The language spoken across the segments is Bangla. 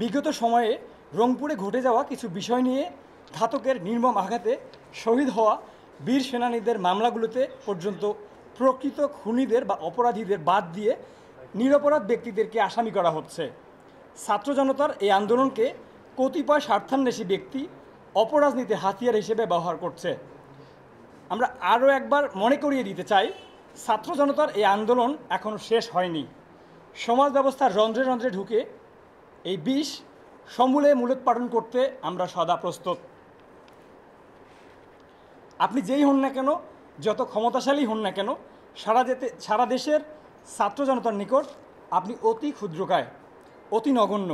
বিগত সময়ে রংপুরে ঘটে যাওয়া কিছু বিষয় নিয়ে ঘাতকের নির্মম আঘাতে শহীদ হওয়া বীর সেনানীদের মামলাগুলোতে পর্যন্ত প্রকৃত খুনিদের বা অপরাধীদের বাদ দিয়ে নিরপরাধ ব্যক্তিদেরকে আসামি করা হচ্ছে ছাত্র জনতার এই আন্দোলনকে কতিপয় স্বার্থান্বেষী ব্যক্তি অপরাজনীতি হাতিয়ার হিসেবে ব্যবহার করছে আমরা আরও একবার মনে করিয়ে দিতে চাই ছাত্র জনতার এই আন্দোলন এখনও শেষ হয়নি সমাজ ব্যবস্থার রন্ধ্রে রন্ধ্রে ঢুকে এই বিষ সমূলে পাঠন করতে আমরা সদা প্রস্তুত আপনি যেই হন না কেন যত ক্ষমতাশালী হন না কেন সারা যেতে সারা দেশের ছাত্র জনতার নিকট আপনি অতি ক্ষুদ্রকায় অতি নগণ্য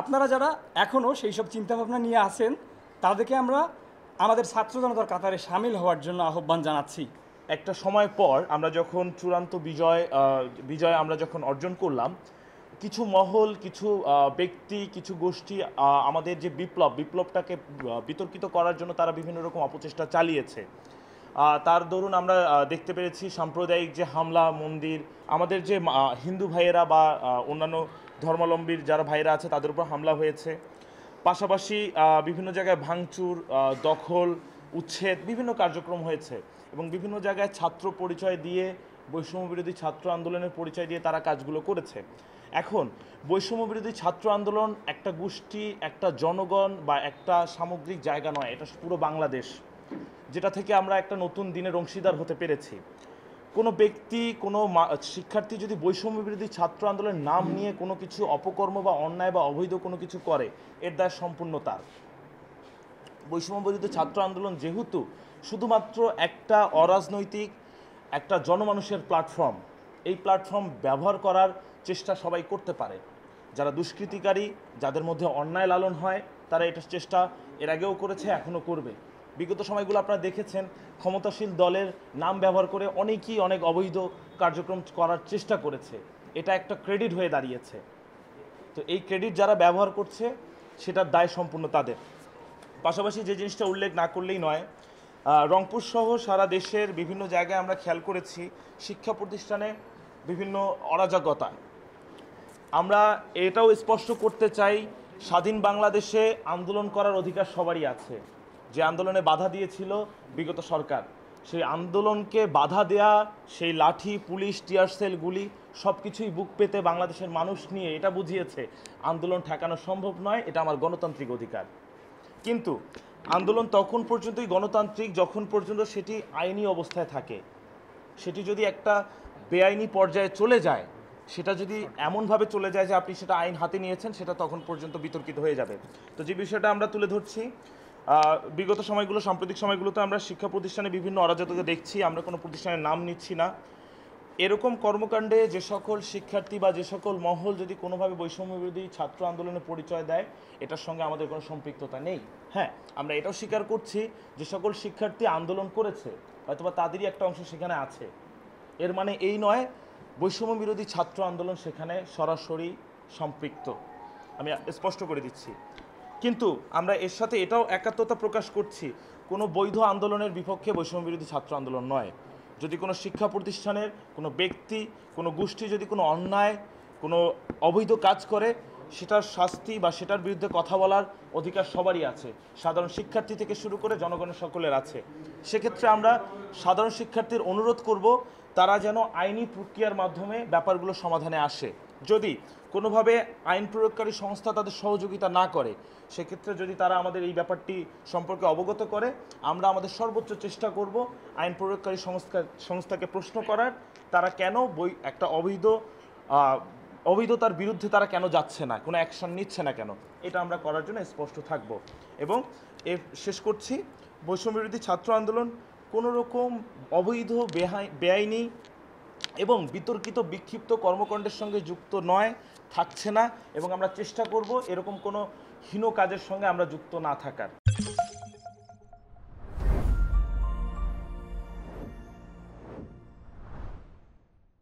আপনারা যারা এখনও সেই সব চিন্তাভাবনা নিয়ে আছেন তাদেরকে আমরা আমাদের ছাত্র জনতার কাতারে সামিল হওয়ার জন্য আহ্বান জানাচ্ছি একটা সময় পর আমরা যখন চূড়ান্ত বিজয় বিজয় আমরা যখন অর্জন করলাম কিছু মহল কিছু ব্যক্তি কিছু গোষ্ঠী আমাদের যে বিপ্লব বিপ্লবটাকে বিতর্কিত করার জন্য তারা বিভিন্ন রকম অপচেষ্টা চালিয়েছে তার দরুন আমরা দেখতে পেরেছি সাম্প্রদায়িক যে হামলা মন্দির আমাদের যে হিন্দু ভাইয়েরা বা অন্যান্য ধর্মাবলম্বীর যারা ভাইয়েরা আছে তাদের উপর হামলা হয়েছে পাশাপাশি বিভিন্ন জায়গায় ভাঙচুর দখল উচ্ছেদ বিভিন্ন কার্যক্রম হয়েছে এবং বিভিন্ন জায়গায় ছাত্র পরিচয় দিয়ে বৈষম্য বিরোধী ছাত্র আন্দোলনের পরিচয় দিয়ে তারা কাজগুলো করেছে এখন বৈষম্য বিরোধী ছাত্র আন্দোলন একটা গোষ্ঠী একটা জনগণ বা একটা সামগ্রিক জায়গা নয় এটা পুরো বাংলাদেশ যেটা থেকে আমরা একটা নতুন দিনের অংশীদার হতে পেরেছি কোনো ব্যক্তি কোনো শিক্ষার্থী যদি বৈষম্য বিরোধী ছাত্র আন্দোলনের নাম নিয়ে কোনো কিছু অপকর্ম বা অন্যায় বা অবৈধ কোনো কিছু করে এর দায় সম্পূর্ণ তার বৈষম্য বিরোধী ছাত্র আন্দোলন যেহেতু শুধুমাত্র একটা অরাজনৈতিক একটা জনমানুষের প্ল্যাটফর্ম এই প্ল্যাটফর্ম ব্যবহার করার চেষ্টা সবাই করতে পারে যারা দুষ্কৃতিকারী যাদের মধ্যে অন্যায় লালন হয় তারা এটার চেষ্টা এর আগেও করেছে এখনও করবে বিগত সময়গুলো আপনারা দেখেছেন ক্ষমতাশীল দলের নাম ব্যবহার করে অনেকেই অনেক অবৈধ কার্যক্রম করার চেষ্টা করেছে এটা একটা ক্রেডিট হয়ে দাঁড়িয়েছে তো এই ক্রেডিট যারা ব্যবহার করছে সেটার দায় সম্পূর্ণ তাদের পাশাপাশি যে জিনিসটা উল্লেখ না করলেই নয় রংপুর সহ সারা দেশের বিভিন্ন জায়গায় আমরা খেয়াল করেছি শিক্ষা প্রতিষ্ঠানে বিভিন্ন অরাজকতা আমরা এটাও স্পষ্ট করতে চাই স্বাধীন বাংলাদেশে আন্দোলন করার অধিকার সবারই আছে যে আন্দোলনে বাধা দিয়েছিল বিগত সরকার সেই আন্দোলনকে বাধা দেয়া সেই লাঠি পুলিশ টিয়ারসেলগুলি গুলি সব কিছুই বুক পেতে বাংলাদেশের মানুষ নিয়ে এটা বুঝিয়েছে আন্দোলন ঠেকানো সম্ভব নয় এটা আমার গণতান্ত্রিক অধিকার কিন্তু আন্দোলন তখন পর্যন্তই গণতান্ত্রিক যখন পর্যন্ত সেটি আইনি অবস্থায় থাকে সেটি যদি একটা বেআইনি পর্যায়ে চলে যায় সেটা যদি এমনভাবে চলে যায় যে আপনি সেটা আইন হাতে নিয়েছেন সেটা তখন পর্যন্ত বিতর্কিত হয়ে যাবে তো যে বিষয়টা আমরা তুলে ধরছি বিগত সময়গুলো সাম্প্রতিক সময়গুলোতে আমরা শিক্ষা প্রতিষ্ঠানে বিভিন্ন অরাজকতা দেখছি আমরা কোনো প্রতিষ্ঠানের নাম নিচ্ছি না এরকম কর্মকাণ্ডে যে সকল শিক্ষার্থী বা যে সকল মহল যদি কোনোভাবে বৈষম্য বিরোধী ছাত্র আন্দোলনে পরিচয় দেয় এটার সঙ্গে আমাদের কোনো সম্পৃক্ততা নেই হ্যাঁ আমরা এটাও স্বীকার করছি যে সকল শিক্ষার্থী আন্দোলন করেছে হয়তোবা তাদেরই একটা অংশ সেখানে আছে এর মানে এই নয় বৈষম্য বিরোধী ছাত্র আন্দোলন সেখানে সরাসরি সম্পৃক্ত আমি স্পষ্ট করে দিচ্ছি কিন্তু আমরা এর সাথে এটাও একাত্মতা প্রকাশ করছি কোনো বৈধ আন্দোলনের বিপক্ষে বৈষম্য বিরোধী ছাত্র আন্দোলন নয় যদি কোনো শিক্ষা প্রতিষ্ঠানের কোনো ব্যক্তি কোনো গোষ্ঠী যদি কোনো অন্যায় কোনো অবৈধ কাজ করে সেটার শাস্তি বা সেটার বিরুদ্ধে কথা বলার অধিকার সবারই আছে সাধারণ শিক্ষার্থী থেকে শুরু করে জনগণের সকলের আছে সেক্ষেত্রে আমরা সাধারণ শিক্ষার্থীর অনুরোধ করব তারা যেন আইনি প্রক্রিয়ার মাধ্যমে ব্যাপারগুলো সমাধানে আসে যদি কোনোভাবে আইন প্রয়োগকারী সংস্থা তাদের সহযোগিতা না করে সেক্ষেত্রে যদি তারা আমাদের এই ব্যাপারটি সম্পর্কে অবগত করে আমরা আমাদের সর্বোচ্চ চেষ্টা করব আইন প্রয়োগকারী সংস্থা সংস্থাকে প্রশ্ন করার তারা কেন বই একটা অবৈধ অবৈধতার বিরুদ্ধে তারা কেন যাচ্ছে না কোনো অ্যাকশন নিচ্ছে না কেন এটা আমরা করার জন্য স্পষ্ট থাকব এবং এ শেষ করছি বৈষম্য বিরোধী ছাত্র আন্দোলন কোনো রকম অবৈধ বেআইনি এবং বিতর্কিত বিক্ষিপ্ত কর্মকাণ্ডের সঙ্গে যুক্ত নয় থাকছে না এবং আমরা চেষ্টা করব এরকম কোনো হীন কাজের সঙ্গে আমরা যুক্ত না থাকার